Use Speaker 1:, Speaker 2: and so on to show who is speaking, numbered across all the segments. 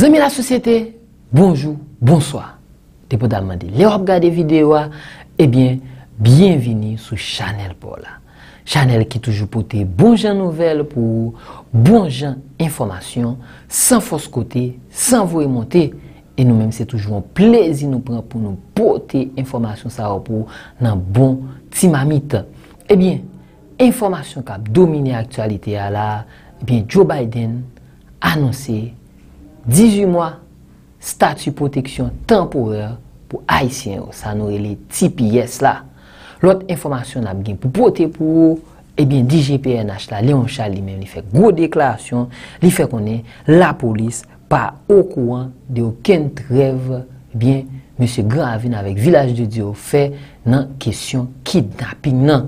Speaker 1: Zemi la sosyete, bonjou, bonsoi Depo daman de l'eop ga de videwa Ebyen, eh byenveni sou chanel pou la Chanel ki toujou pote bonjan nouvel pou Bonjan informasyon San fos kote, san vou e monte E nou menm se toujou an plezi nou pren Pou nou pote informasyon sa wapou Nan bon timamit Ebyen, eh informasyon kap domine aktualite ya la Ebyen, eh Joe Biden anonsi 18 mwa, statu proteksyon temporel pou Aisyen ou Sanoreli, tipi yes la. Lot informasyon ap gen pou pote pou ou, ebyen di GPNH la, Leonchal li men, li fek gro deklarasyon, li fek konen la polis pa okouan de ou ken trev, ebyen, eh M. Grand avin avek Vilaj de Dio fe nan kesyon ki dapin nan.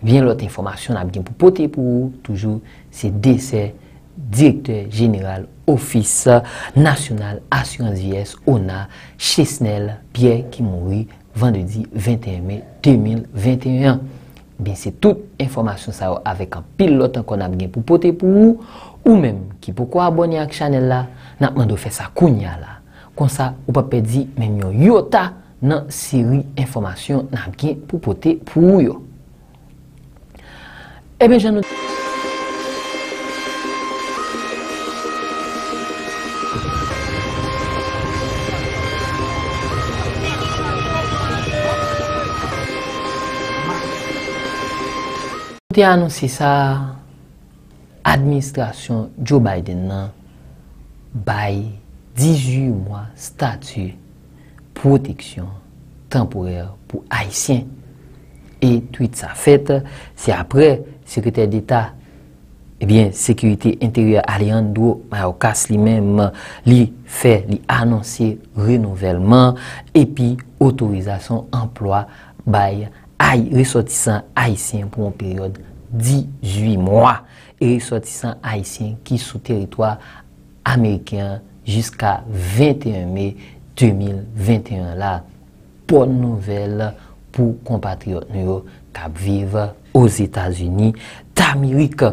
Speaker 1: Ebyen, eh lot informasyon ap gen pou pote pou ou, toujou se dese, Direkteur General Office National Assurance Vies ONA, Chez Snell, Pierre Kimoury Vendredi 21 mai 2021 Bin se tout informasyon sa yo Avèk an pilotan kon ap gen pou pote pou ou Ou menm ki pou kwa abonye ak chanel la Nan mandou fè sa kounya la Kon sa ou pa pe di menm yo yota Nan seri informasyon nan gen pou pote pou ou yo E ben jan nou di anonsi sa administrasyon Joe Biden nan bay 18 mwa statu proteksyon temporel pou Haitien e et tout sa fete se apre sekretèr d'Etat ebyen sekurite interior alian do Mayorkas li mèm li fè li anonsi renouvellman epi otorizasyon emploi bay resotisan Haitien pou mon periode 18 mois et ressortissants haïtiens qui sous territoire américain jusqu'à 21 mai 2021 là. Bonne nouvelle pour compatriotes qui vivent aux États-Unis d'Amérique.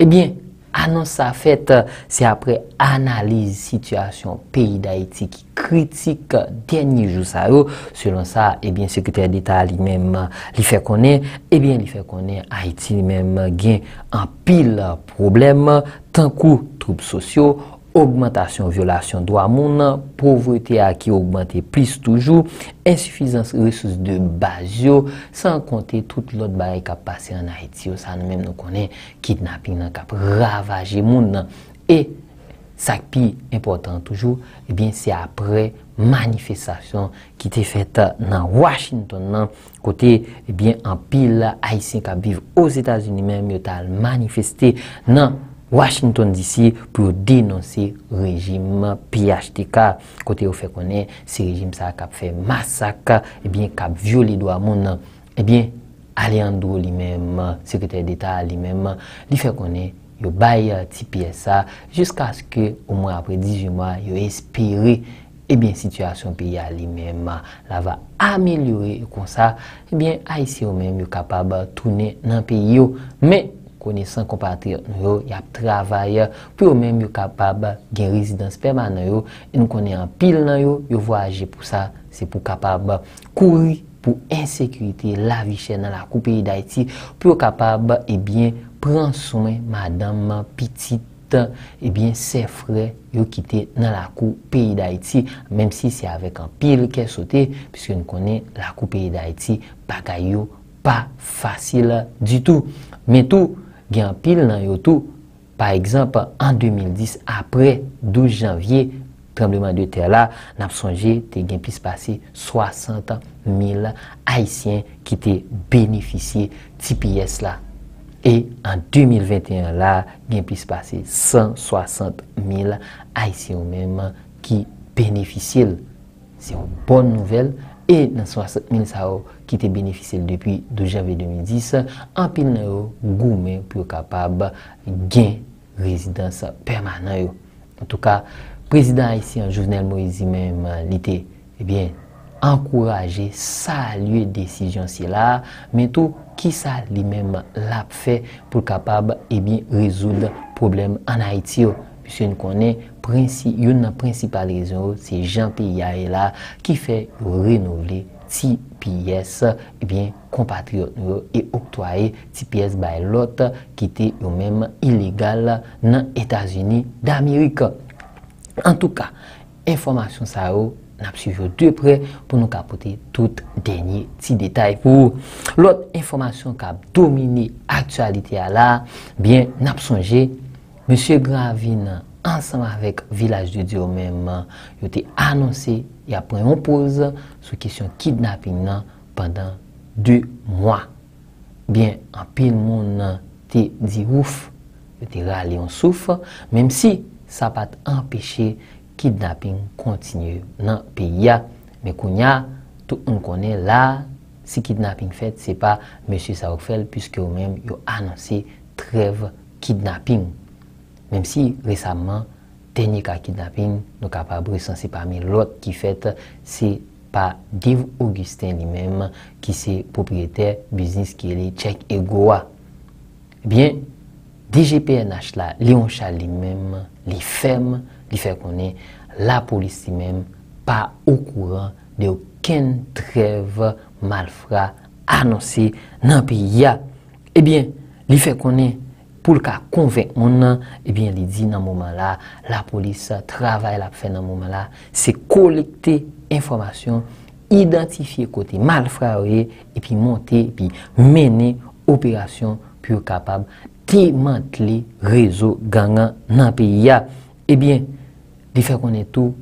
Speaker 1: Eh bien, Anons sa fèt se apre analize situasyon peyi d'Haïti ki kritik denye jou sa yo. Selon sa, sekretèr d'Etat li mèm li fè konè. Li fè konè Haïti li mèm gen an pil problem tan kou troub sosyo. Augmentasyon vyolasyon dwa moun nan, povrote a ki augmente plis toujou, ensufizans resous de bazyo, san konte tout lot bare kap pase an Haiti yo, sa nou men nou konen kidnapping nan, kap ravaje moun nan. E sakpi important toujou, e eh bien se apre manifestasyon ki te fete nan Washington nan, kote e eh bien an pil la Haitien kap vive os Etats-Unis men myotal manifesté nan Washington Washington DC pou yo denonsi rejim PHTK. Kote yo fe konen, se rejim sa kap fe masak, ebyen kap vyo li dwa mounan, ebyen Alejandro li menman, sekretèl d'Etat li menman, li fe konen yo baye TPSA, jiska aske ou mwen apre 18 mwen yo espere, ebyen situasyon piya li menman la va amelyore, ebyen Aisyon menman yo kapab toune nan piyo. kone san kompatri nan yo, yap travay, pou yo menm yo kapab gen rezidans perman nan yo, e nou kone an pil nan yo, yo vo aje pou sa, se pou kapab kouri pou ensekuiti la vi chen nan la kou peyi da iti, pou yo kapab ebyen eh pransoumen madama pitit ebyen eh sefre yo kite nan la kou peyi da iti, menm si se avek an pil ke sote, pise nou kone la kou peyi da iti pa gayo, pa fasil di tou, men tou Gen pil nan yotou, par exemple, an 2010 apre 12 janvye, trembleman de ter la, nap sonje te gen plis pase 60.000 haisyen ki te benefisye ti piyes la. E an 2021 la, gen plis pase 160.000 haisyen ou menman ki benefisye. Se yon bon nouvel. E nan sou as mèl sa ou ki te benefisele depi 12 janvè 2010, anpil nè ou gou mè pou kapab gen rezidans permanè ou. An tou ka, prezident ay eh si an Jouvenel Moïse imèm lite, ebyen, ankouraje sa liwe desijyon si la, men tou ki sa li mèm lap fè pou kapab ebyen eh rezoud problem an ay ti ou. se nou konen yon nan prinsipal rezon ou se Jean P. Yare la ki fe renouveli ti piyes e eh bin kompatriot nou yo e oktwaye ti piyes bay lot ki te yon menm iligal la nan Etasini d'Amerika. En tou ka, informasyon sa ou nan ap suivi ou de pre pou nou kapote tout denye ti detay pou ou. Lot informasyon ka domini aktualite a la, bin nan ap sonje Monsie Gravi nan ansanm avèk Vilaj de Diou mèm yo te anonsè ya pre yon pose sou kesyon kidnapping nan pandan 2 mwa. Bien, an pil moun nan te di ouf, yo te ralè yon souf, mèm si sa pat empèche kidnapping kontinyè nan pe ya. Mè kon ya, tou an konè la, si kidnapping fèt se pa Monsie Saouk Fèl pyske yo mèm yo anonsè trev kidnapping. Mem si resamman, tenye kakid na pin, nou ka pa bresansi pa mi lot ki fet, se pa Div Augustin li menm, ki se popyete biznis ki li tsek e goa. Ebyen, di GPNH la, li on chal li menm, li fem, li fe konen, la polisi menm pa okouran de yo ken trev malfra anonsi nan pi ya. Ebyen, li fe konen, pou l ka konvenk moun nan, ebyen li di nan mouman la, la polis trabay la pou fè nan mouman la, se kolekte informasyon, identifiye kote, malfrawe, e pi monte, e pi mene operasyon pyo kapab, ki mantle rezo gangan nan piya. Ebyen, li fè konen tou,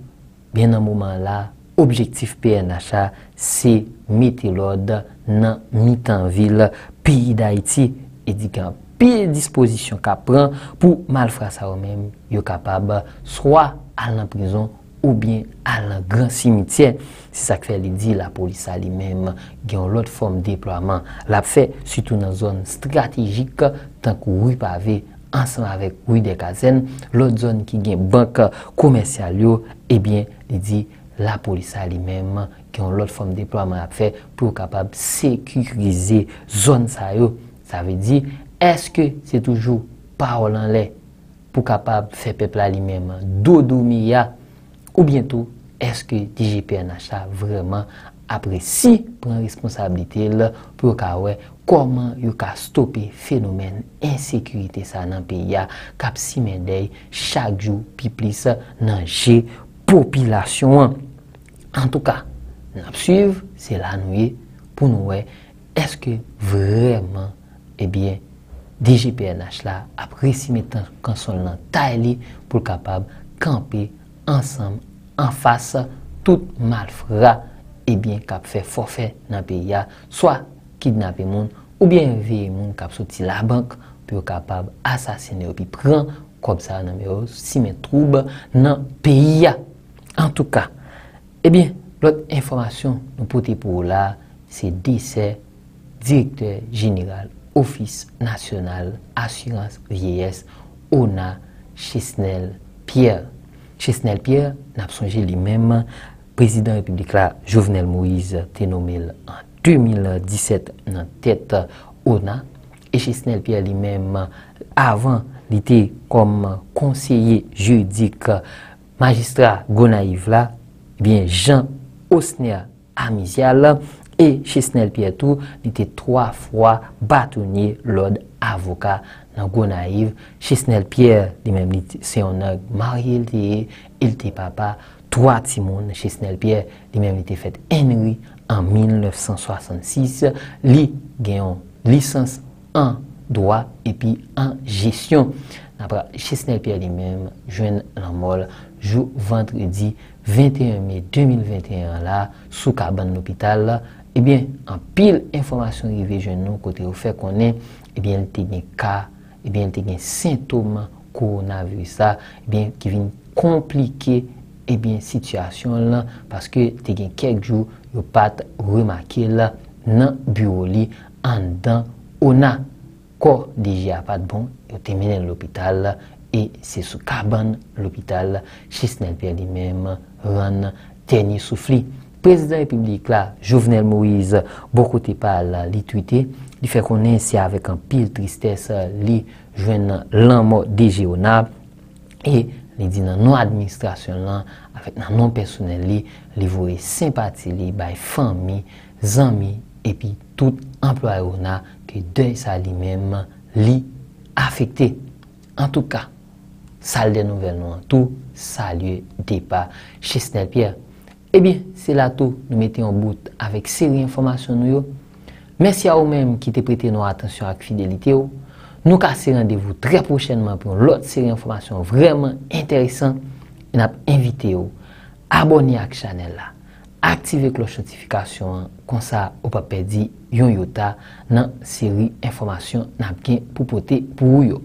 Speaker 1: ebyen nan mouman la, objektif PNHA, se mi te lode nan mi tan vil, piyi da iti, e di kan poufè, pi dispozisyon ka pran pou mal fwa sa yo menm yo kapab, swa al nan prizon ou bien al nan gran simityen. Si sa kwe li di, la polisa li menm gen lout form deploaman, la pfe, sitou nan zon strategik, tankou wou pa ve ansan avèk wou dekazen, lout zon ki gen bank komensyal yo, e bien li di, la polisa li menm gen lout form deploaman la pfe, pou kapab sekurize zon sa yo, sa ve di... Eske se toujou pa ou lan le pou kapap fe pepla li menman do domi ya? Ou bientou eske DJP anachta vreman apresi pran responsabilite le pou kawe koman yu ka stopi fenomen insekurite sa nan pe ya kap si men dey chak jou pi plisa nan che popilasyon an? En touka, napsiv, se lan ouye pou nouwe eske vreman ebyen eh DGPNH la ap resime konsol nan tae li pou kapab kampe ansam an fasa tout malfra. Ebyen kap fe forfe nan pe ya. Soa kidnap e moun oubyen ve e moun kap soti la bank pou kapab asasene ou pi pran. Kopsa nan me yo sime troube nan pe ya. En tout ka, ebyen lote informasyon nou pote pou ou la se dese direktor general. Ofis Nasyonal Asyranse Vyeyes ONA Chez Snel Pierre. Chez Snel Pierre, nabsonje li menm, Prezident Republikan Jouvenel Moïse tenomel an 2017 nan tèt ONA. Chez Snel Pierre li menm, avan li te kom konseye joudik magistra Gona Ivla, jen eh Osner Amiziala, E chesnel pier tou, li te troa fwa batouni lode avoka nan gwa naiv. Chesnel pier, li menm li se yon nag marye li te e, il te papa, troa timon. Chesnel pier, li menm li te fet enri an 1966, li genyon lisans an doa epi an jesyon. Napra, chesnel pier li menm jwen nan mol, jou ventredi 21 mey 2021 la, sou kaban l'opital la, Ebyen, eh an pil informasyon revijen nou kote ou fe konen, eh ebyen, te gen ka, ebyen, te gen sintouman koronavirisa, ebyen, eh ki vin komplike, ebyen, sityasyon lan, paske te gen kek jou, yo pat remake lan, nan biro li, an dan, ona, ko diji apat bon, yo temene l'opital, e se sou kaban l'opital, chisnen perdi men, ran, tenye soufli." Prezident republik la, Jouvenel Moïse, bo kote pal li twite, li fe konensi avèk an pil tristès li jwen nan lanmò deje ou nab, e li di nan nou administrasyon lan avèk nan nou personel li, li vore simpati li bay fami, zami, epi tout employe ou nab, ki dèy sa li mèm, li afekte. En tout ka, sal de nouvel nou an tou, sa li depa. Che Snell Pierre, Ebyen, eh se la tou nou mette yon bout avèk seri informasyon nou yo, mèsi ya ou mèm ki te prete nou atensyon ak fidelite yo, nou ka seri andevou tre prochenman pou lòt seri informasyon vremen enteresan yon ap envite yo, aboni ak chanel la, aktive kloj chantifikasyon konsa ou papè di yon yota nan seri informasyon nap gen pou pote pou yo.